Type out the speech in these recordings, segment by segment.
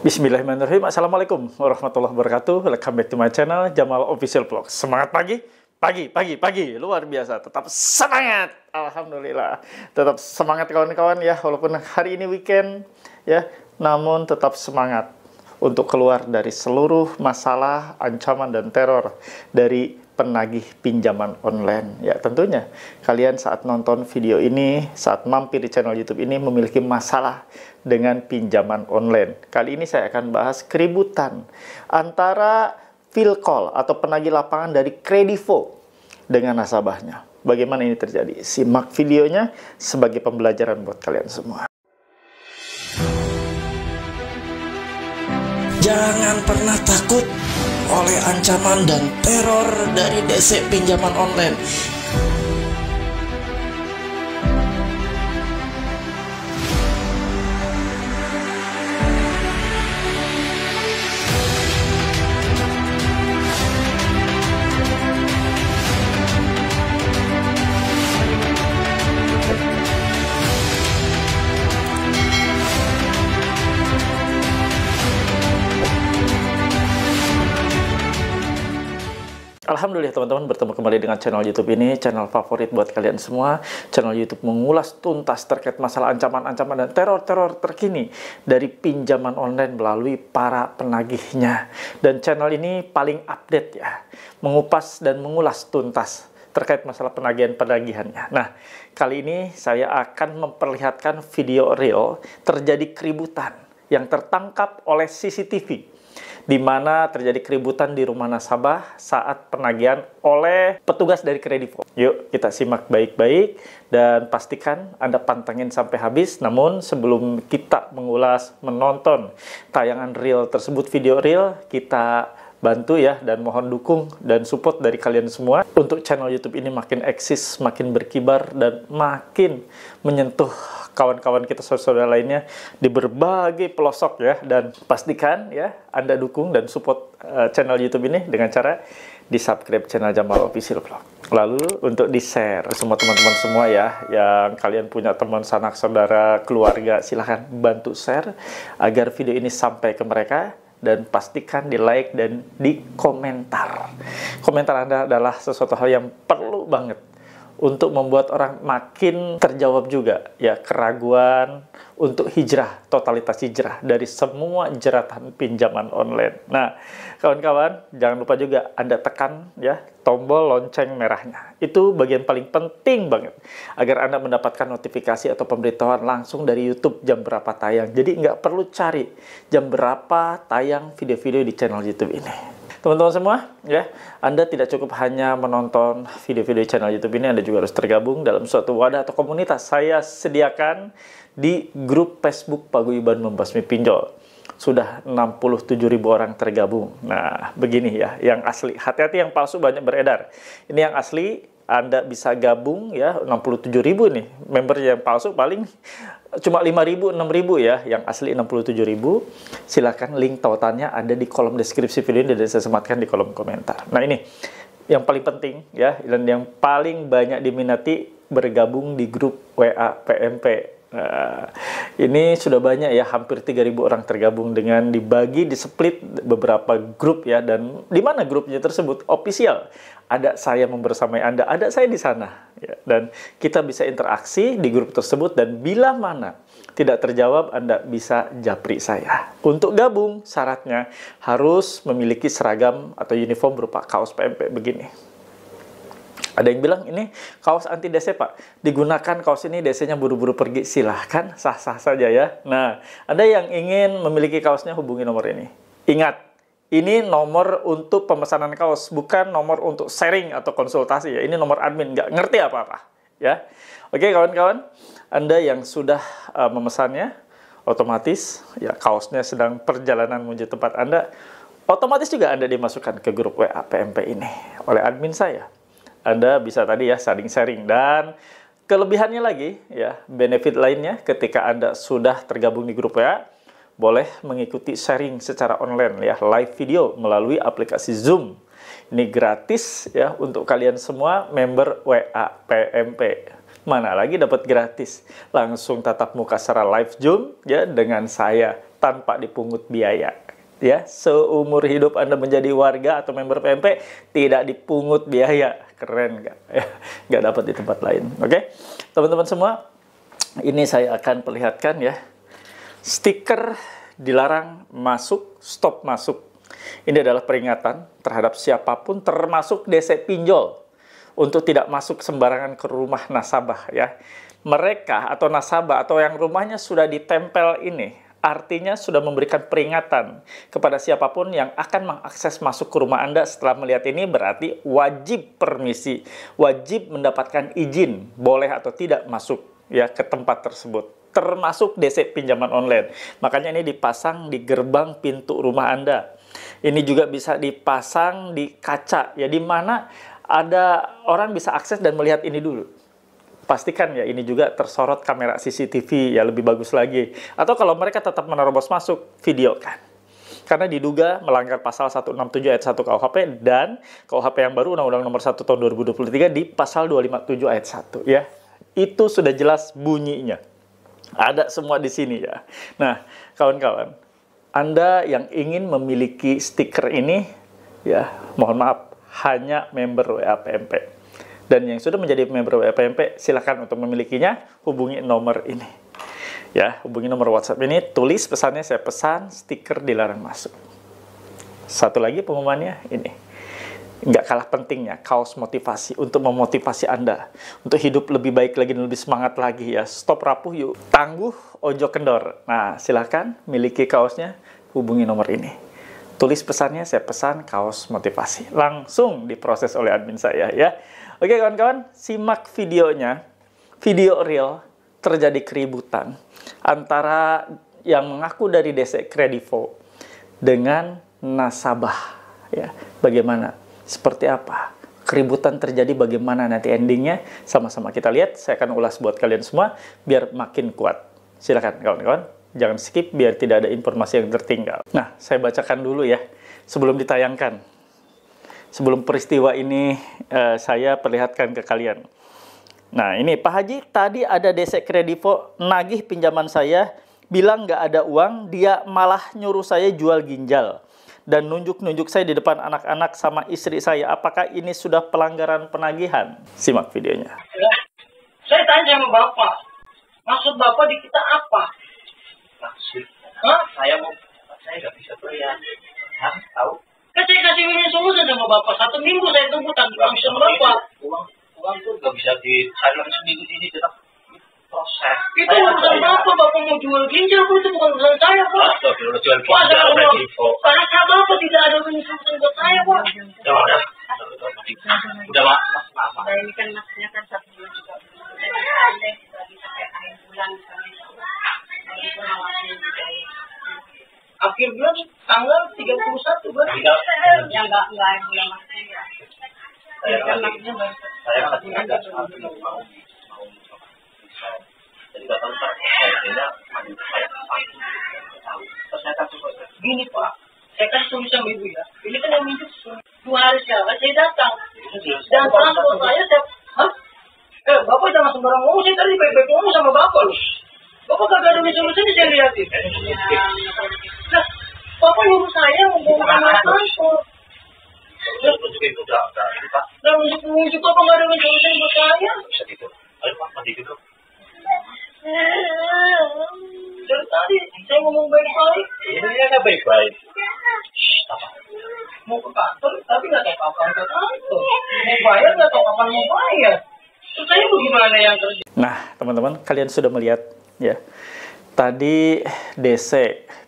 Bismillahirrahmanirrahim. Assalamualaikum warahmatullahi wabarakatuh. Welcome back to my channel, Jamal Official Vlog. Semangat pagi, pagi, pagi, pagi. Luar biasa, tetap semangat. Alhamdulillah. Tetap semangat kawan-kawan ya, walaupun hari ini weekend ya, namun tetap semangat untuk keluar dari seluruh masalah, ancaman, dan teror dari penagih pinjaman online. Ya, tentunya kalian saat nonton video ini, saat mampir di channel YouTube ini memiliki masalah dengan pinjaman online. Kali ini saya akan bahas keributan antara call atau penagih lapangan dari Kredivo dengan nasabahnya. Bagaimana ini terjadi? Simak videonya sebagai pembelajaran buat kalian semua. Jangan pernah takut oleh ancaman dan teror dari DC pinjaman online Alhamdulillah teman-teman bertemu kembali dengan channel YouTube ini, channel favorit buat kalian semua. Channel YouTube mengulas tuntas terkait masalah ancaman-ancaman dan teror-teror terkini dari pinjaman online melalui para penagihnya. Dan channel ini paling update ya, mengupas dan mengulas tuntas terkait masalah penagihan-penagihannya. Nah, kali ini saya akan memperlihatkan video real terjadi keributan yang tertangkap oleh CCTV di mana terjadi keributan di rumah nasabah saat penagihan oleh petugas dari kredivo. Yuk kita simak baik-baik dan pastikan Anda pantengin sampai habis. Namun sebelum kita mengulas menonton tayangan real tersebut, video real, kita bantu ya dan mohon dukung dan support dari kalian semua untuk channel YouTube ini makin eksis, makin berkibar dan makin menyentuh kawan-kawan kita saudara-saudara lainnya di berbagai pelosok ya dan pastikan ya Anda dukung dan support uh, channel YouTube ini dengan cara di subscribe channel Jamal Official Vlog. Lalu untuk di share semua teman-teman semua ya yang kalian punya teman sanak saudara keluarga silahkan bantu share agar video ini sampai ke mereka dan pastikan di like dan di komentar. Komentar Anda adalah sesuatu hal yang perlu banget untuk membuat orang makin terjawab juga ya keraguan untuk hijrah totalitas hijrah dari semua jeratan pinjaman online. Nah, kawan-kawan jangan lupa juga Anda tekan ya tombol lonceng merahnya. Itu bagian paling penting banget agar Anda mendapatkan notifikasi atau pemberitahuan langsung dari YouTube jam berapa tayang. Jadi nggak perlu cari jam berapa tayang video-video di channel YouTube ini teman-teman semua ya Anda tidak cukup hanya menonton video-video channel YouTube ini Anda juga harus tergabung dalam suatu wadah atau komunitas saya sediakan di grup Facebook Paguyuban Membasmi Pinjol sudah 67.000 orang tergabung. Nah, begini ya, yang asli. Hati-hati yang palsu banyak beredar. Ini yang asli, anda bisa gabung ya 67 ribu nih member yang palsu paling cuma 5 ribu 6 ribu ya yang asli 67 ribu silahkan link tautannya ada di kolom deskripsi video ini dan saya sematkan di kolom komentar nah ini yang paling penting ya dan yang paling banyak diminati bergabung di grup WA PMP Nah, ini sudah banyak ya, hampir 3.000 orang tergabung dengan dibagi, displit beberapa grup ya, dan di mana grupnya tersebut official. Ada saya membersamai Anda, ada saya di sana. Ya, dan kita bisa interaksi di grup tersebut, dan bila mana tidak terjawab, Anda bisa japri saya. Untuk gabung, syaratnya harus memiliki seragam atau uniform berupa kaos PMP begini. Ada yang bilang ini kaos anti DC pak, digunakan kaos ini DC-nya buru-buru pergi, silahkan sah-sah saja ya. Nah, ada yang ingin memiliki kaosnya hubungi nomor ini. Ingat, ini nomor untuk pemesanan kaos, bukan nomor untuk sharing atau konsultasi ya. Ini nomor admin, nggak ngerti apa-apa ya. Oke kawan-kawan, Anda yang sudah uh, memesannya, otomatis ya kaosnya sedang perjalanan menuju tempat Anda, otomatis juga Anda dimasukkan ke grup WA PMP ini oleh admin saya. Anda bisa tadi ya sharing-sharing dan kelebihannya lagi ya, benefit lainnya ketika Anda sudah tergabung di grup ya boleh mengikuti sharing secara online ya, live video melalui aplikasi Zoom. Ini gratis ya untuk kalian semua member WA PMP. Mana lagi dapat gratis? Langsung tatap muka secara live Zoom ya dengan saya tanpa dipungut biaya. Ya, seumur hidup Anda menjadi warga atau member PMP tidak dipungut biaya keren nggak ya, nggak dapat di tempat lain oke okay? teman-teman semua ini saya akan perlihatkan ya stiker dilarang masuk stop masuk ini adalah peringatan terhadap siapapun termasuk DC pinjol untuk tidak masuk sembarangan ke rumah nasabah ya mereka atau nasabah atau yang rumahnya sudah ditempel ini Artinya sudah memberikan peringatan kepada siapapun yang akan mengakses masuk ke rumah Anda setelah melihat ini berarti wajib permisi, wajib mendapatkan izin boleh atau tidak masuk ya ke tempat tersebut termasuk DC pinjaman online. Makanya ini dipasang di gerbang pintu rumah Anda. Ini juga bisa dipasang di kaca ya di mana ada orang bisa akses dan melihat ini dulu pastikan ya ini juga tersorot kamera CCTV ya lebih bagus lagi. Atau kalau mereka tetap menerobos masuk, video kan. Karena diduga melanggar pasal 167 ayat 1 KUHP dan KUHP yang baru Undang-Undang Nomor 1 Tahun 2023 di pasal 257 ayat 1 ya. Itu sudah jelas bunyinya. Ada semua di sini ya. Nah, kawan-kawan, Anda yang ingin memiliki stiker ini ya, mohon maaf, hanya member WAPMP. Dan yang sudah menjadi member PMP silahkan untuk memilikinya hubungi nomor ini. Ya, hubungi nomor WhatsApp ini, tulis pesannya saya pesan, stiker dilarang masuk. Satu lagi pengumumannya ini. Nggak kalah pentingnya, kaos motivasi untuk memotivasi Anda. Untuk hidup lebih baik lagi dan lebih semangat lagi ya. Stop rapuh yuk. Tangguh, ojo kendor. Nah, silahkan miliki kaosnya, hubungi nomor ini tulis pesannya, saya pesan kaos motivasi. Langsung diproses oleh admin saya ya. Oke kawan-kawan, simak videonya. Video real terjadi keributan antara yang mengaku dari DC Credivo dengan nasabah. Ya, bagaimana? Seperti apa? Keributan terjadi bagaimana nanti endingnya? Sama-sama kita lihat. Saya akan ulas buat kalian semua biar makin kuat. Silakan kawan-kawan. Jangan skip biar tidak ada informasi yang tertinggal. Nah, saya bacakan dulu ya sebelum ditayangkan sebelum peristiwa ini uh, saya perlihatkan ke kalian. Nah ini Pak Haji tadi ada desek kredivo nagih pinjaman saya bilang nggak ada uang dia malah nyuruh saya jual ginjal dan nunjuk-nunjuk saya di depan anak-anak sama istri saya. Apakah ini sudah pelanggaran penagihan? Simak videonya. saya tanya sama Bapak, maksud Bapak di kita apa? Maksud? Hah? Saya mau, saya nggak bisa bayar. Hah? Tahu? saya kasih minyak solusi sama bapak. Satu minggu saya tunggu tapi nggak bisa bapak. Uang, uang tuh nggak bisa disalur seminggu ini tetap proses. Itu urusan bapak, bapak mau jual ginjal, itu bukan urusan saya, Pak. kalau jual ginjal, house. ngomong baik-baik. Ini ada baik-baik. Mau ke kantor, tapi nggak tahu kapan ke kantor. Mau bayar nggak tahu kapan mau bayar. Terus saya gimana yang kerja? Nah, teman-teman, kalian sudah melihat ya. Tadi DC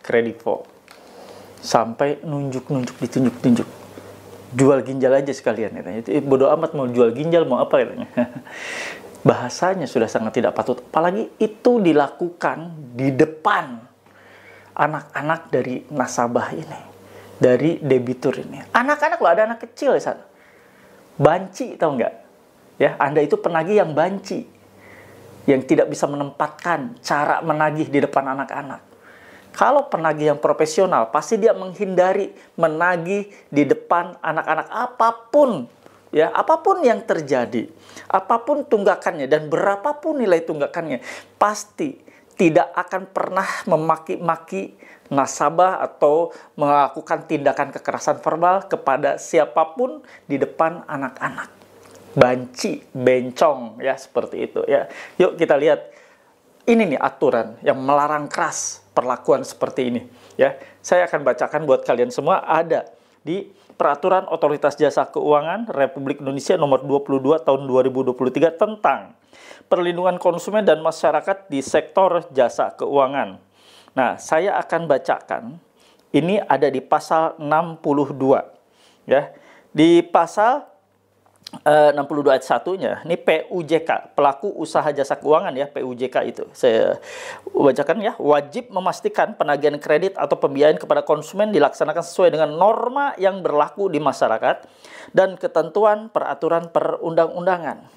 Kredivo sampai nunjuk-nunjuk ditunjuk-tunjuk jual ginjal aja sekalian ya. Itu eh, bodoh amat mau jual ginjal mau apa katanya. Bahasanya sudah sangat tidak patut apalagi itu dilakukan di depan anak-anak dari nasabah ini, dari debitur ini. Anak-anak loh, ada anak kecil di sana. Banci, tau nggak? Ya, Anda itu penagih yang banci. Yang tidak bisa menempatkan cara menagih di depan anak-anak. Kalau penagih yang profesional, pasti dia menghindari menagih di depan anak-anak apapun ya apapun yang terjadi apapun tunggakannya dan berapapun nilai tunggakannya pasti tidak akan pernah memaki-maki nasabah atau melakukan tindakan kekerasan verbal kepada siapapun di depan anak-anak. Banci, bencong ya seperti itu ya. Yuk kita lihat ini nih aturan yang melarang keras perlakuan seperti ini ya. Saya akan bacakan buat kalian semua ada di Peraturan Otoritas Jasa Keuangan Republik Indonesia nomor 22 tahun 2023 tentang perlindungan konsumen dan masyarakat di sektor jasa keuangan. Nah, saya akan bacakan. Ini ada di pasal 62. Ya. Di pasal eh, 62 ayat satunya. ini PUJK, pelaku usaha jasa keuangan ya, PUJK itu. Saya bacakan ya, wajib memastikan penagihan kredit atau pembiayaan kepada konsumen dilaksanakan sesuai dengan norma yang berlaku di masyarakat dan ketentuan peraturan perundang-undangan.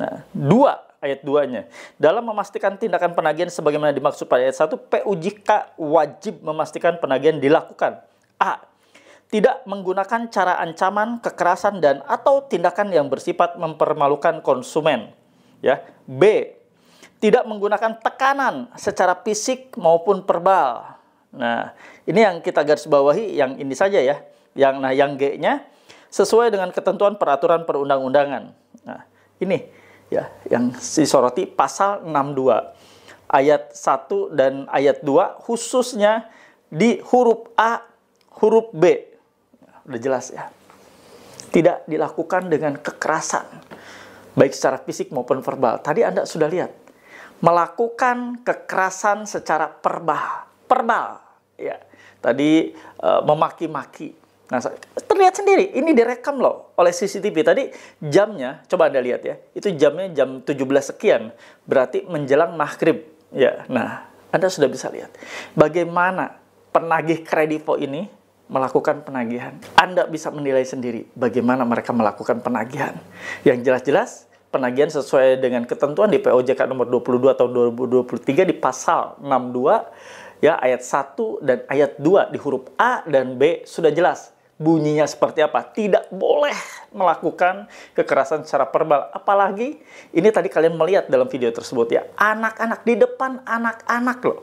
Nah, dua ayat duanya Dalam memastikan tindakan penagihan sebagaimana dimaksud pada ayat 1, PUJK wajib memastikan penagihan dilakukan. A. Tidak menggunakan cara ancaman, kekerasan, dan atau tindakan yang bersifat mempermalukan konsumen. Ya. B. Tidak menggunakan tekanan secara fisik maupun verbal. Nah, ini yang kita garis bawahi yang ini saja ya. Yang nah yang G-nya sesuai dengan ketentuan peraturan perundang-undangan. Nah, ini ya yang disoroti pasal 62 ayat 1 dan ayat 2 khususnya di huruf A, huruf B. Udah jelas ya. Tidak dilakukan dengan kekerasan baik secara fisik maupun verbal. Tadi Anda sudah lihat melakukan kekerasan secara verbal, verbal ya. Tadi e, memaki-maki Nah, terlihat sendiri, ini direkam loh oleh CCTV. Tadi jamnya, coba Anda lihat ya, itu jamnya jam 17 sekian, berarti menjelang maghrib. Ya, nah, Anda sudah bisa lihat bagaimana penagih kredivo ini melakukan penagihan. Anda bisa menilai sendiri bagaimana mereka melakukan penagihan. Yang jelas-jelas, penagihan sesuai dengan ketentuan di POJK nomor 22 tahun 2023 di pasal 62 ya ayat 1 dan ayat 2 di huruf A dan B sudah jelas bunyinya seperti apa. Tidak boleh melakukan kekerasan secara verbal. Apalagi ini tadi kalian melihat dalam video tersebut ya, anak-anak di depan anak-anak loh.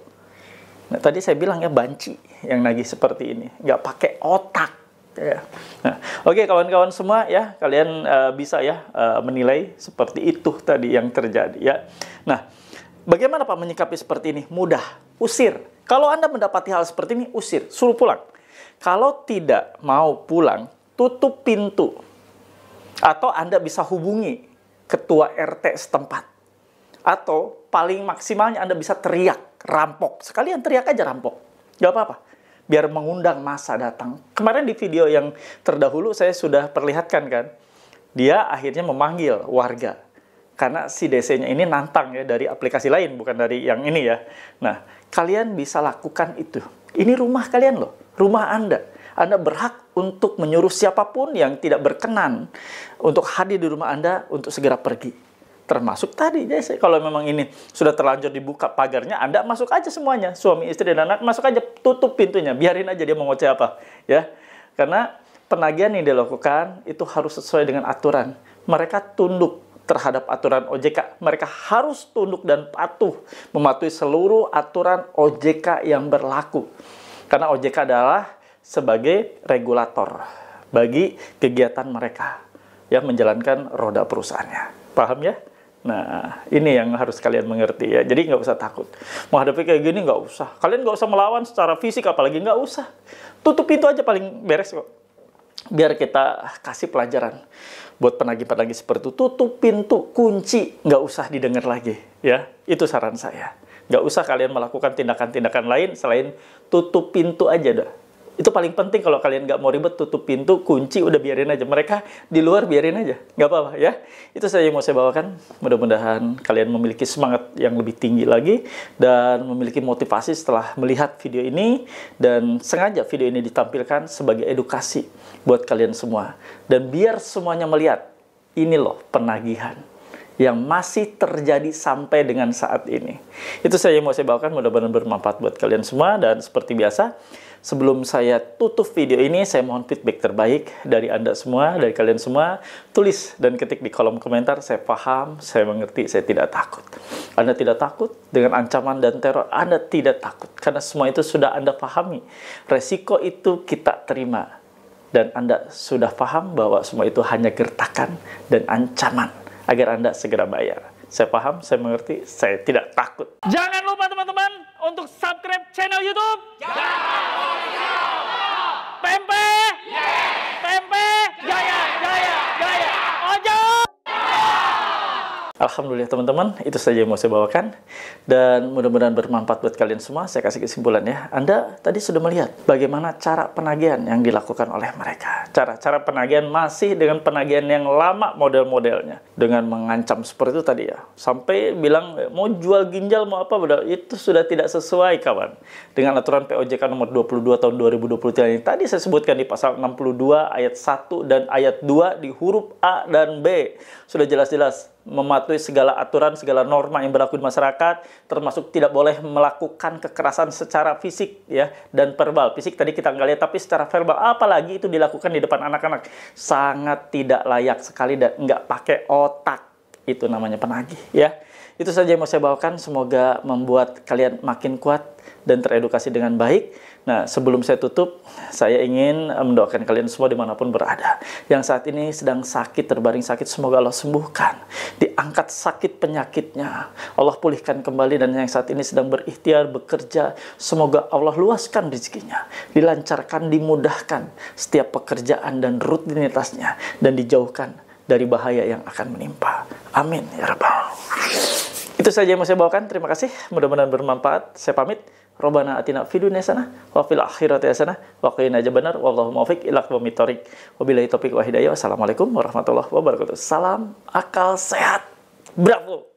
Nah, tadi saya bilang ya banci yang nagih seperti ini, nggak pakai otak. Ya. Nah, Oke okay, kawan-kawan semua ya kalian uh, bisa ya uh, menilai seperti itu tadi yang terjadi ya. Nah bagaimana pak menyikapi seperti ini? Mudah, usir. Kalau anda mendapati hal seperti ini usir, suruh pulang kalau tidak mau pulang, tutup pintu. Atau Anda bisa hubungi ketua RT setempat. Atau paling maksimalnya Anda bisa teriak, rampok. Sekalian teriak aja rampok. Gak apa-apa. Biar mengundang masa datang. Kemarin di video yang terdahulu saya sudah perlihatkan kan. Dia akhirnya memanggil warga karena si DC-nya ini nantang ya dari aplikasi lain bukan dari yang ini ya. Nah, kalian bisa lakukan itu. Ini rumah kalian loh rumah Anda. Anda berhak untuk menyuruh siapapun yang tidak berkenan untuk hadir di rumah Anda untuk segera pergi. Termasuk tadi, ya, kalau memang ini sudah terlanjur dibuka pagarnya, Anda masuk aja semuanya. Suami, istri, dan anak masuk aja, tutup pintunya. Biarin aja dia mau ngoceh apa. ya Karena penagihan yang dilakukan itu harus sesuai dengan aturan. Mereka tunduk terhadap aturan OJK. Mereka harus tunduk dan patuh mematuhi seluruh aturan OJK yang berlaku. Karena OJK adalah sebagai regulator bagi kegiatan mereka yang menjalankan roda perusahaannya. Paham ya? Nah, ini yang harus kalian mengerti ya. Jadi nggak usah takut. Menghadapi kayak gini nggak usah. Kalian nggak usah melawan secara fisik, apalagi nggak usah. Tutup pintu aja paling beres kok. Biar kita kasih pelajaran. Buat penagih-penagih seperti itu, tutup pintu, kunci, nggak usah didengar lagi. Ya, itu saran saya gak usah kalian melakukan tindakan-tindakan lain selain tutup pintu aja dah. Itu paling penting kalau kalian gak mau ribet, tutup pintu, kunci, udah biarin aja. Mereka di luar biarin aja. Nggak apa-apa ya. Itu saya yang mau saya bawakan. Mudah-mudahan kalian memiliki semangat yang lebih tinggi lagi dan memiliki motivasi setelah melihat video ini dan sengaja video ini ditampilkan sebagai edukasi buat kalian semua. Dan biar semuanya melihat, ini loh penagihan yang masih terjadi sampai dengan saat ini. Itu saya yang mau saya bawakan, mudah-mudahan bermanfaat buat kalian semua. Dan seperti biasa, sebelum saya tutup video ini, saya mohon feedback terbaik dari Anda semua, dari kalian semua. Tulis dan ketik di kolom komentar, saya paham, saya mengerti, saya tidak takut. Anda tidak takut dengan ancaman dan teror, Anda tidak takut. Karena semua itu sudah Anda pahami. Resiko itu kita terima. Dan Anda sudah paham bahwa semua itu hanya gertakan dan ancaman agar Anda segera bayar. Saya paham, saya mengerti, saya tidak takut. Jangan lupa teman-teman untuk subscribe channel YouTube. Jangan lupa. Pempe. Yes. Pempe. Alhamdulillah teman-teman, itu saja yang mau saya bawakan. Dan mudah-mudahan bermanfaat buat kalian semua. Saya kasih kesimpulan ya. Anda tadi sudah melihat bagaimana cara penagihan yang dilakukan oleh mereka. Cara-cara penagihan masih dengan penagihan yang lama model-modelnya. Dengan mengancam seperti itu tadi ya. Sampai bilang mau jual ginjal mau apa, itu sudah tidak sesuai kawan. Dengan aturan POJK nomor 22 tahun 2023 ini. tadi saya sebutkan di pasal 62 ayat 1 dan ayat 2 di huruf A dan B. Sudah jelas-jelas mematuhi segala aturan, segala norma yang berlaku di masyarakat, termasuk tidak boleh melakukan kekerasan secara fisik ya dan verbal. Fisik tadi kita nggak lihat, tapi secara verbal apalagi itu dilakukan di depan anak-anak sangat tidak layak sekali dan nggak pakai otak itu namanya penagih ya. Itu saja yang mau saya bawakan, semoga membuat kalian makin kuat dan teredukasi dengan baik. Nah, sebelum saya tutup, saya ingin eh, mendoakan kalian semua dimanapun berada. Yang saat ini sedang sakit, terbaring sakit, semoga Allah sembuhkan. Diangkat sakit penyakitnya. Allah pulihkan kembali dan yang saat ini sedang berikhtiar, bekerja, semoga Allah luaskan rezekinya. Dilancarkan, dimudahkan setiap pekerjaan dan rutinitasnya. Dan dijauhkan dari bahaya yang akan menimpa. Amin. Ya Rabbal. Itu saja yang mau saya bawakan. Terima kasih. Mudah-mudahan bermanfaat. Saya pamit. Rabbana atina fid dunya hasanah wa fil akhirati hasanah wa qina adzabannar wallahu muwaffiq ila aqwamit thoriq. Wabillahi taufik wa hidayah. Wassalamualaikum warahmatullahi wabarakatuh. Salam akal sehat. Bravo.